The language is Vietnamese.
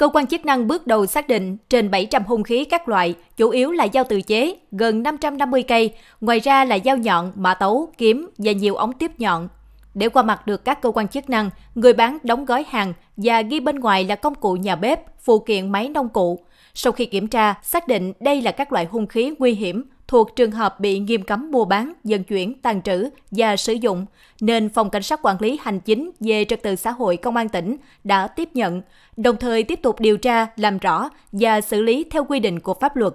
Cơ quan chức năng bước đầu xác định trên 700 hung khí các loại, chủ yếu là dao tự chế, gần 550 cây, ngoài ra là dao nhọn, mã tấu, kiếm và nhiều ống tiếp nhọn. Để qua mặt được các cơ quan chức năng, người bán đóng gói hàng và ghi bên ngoài là công cụ nhà bếp, phụ kiện máy nông cụ. Sau khi kiểm tra, xác định đây là các loại hung khí nguy hiểm thuộc trường hợp bị nghiêm cấm mua bán, vận chuyển, tàn trữ và sử dụng, nên Phòng Cảnh sát Quản lý Hành chính về Trật tự xã hội Công an tỉnh đã tiếp nhận, đồng thời tiếp tục điều tra, làm rõ và xử lý theo quy định của pháp luật.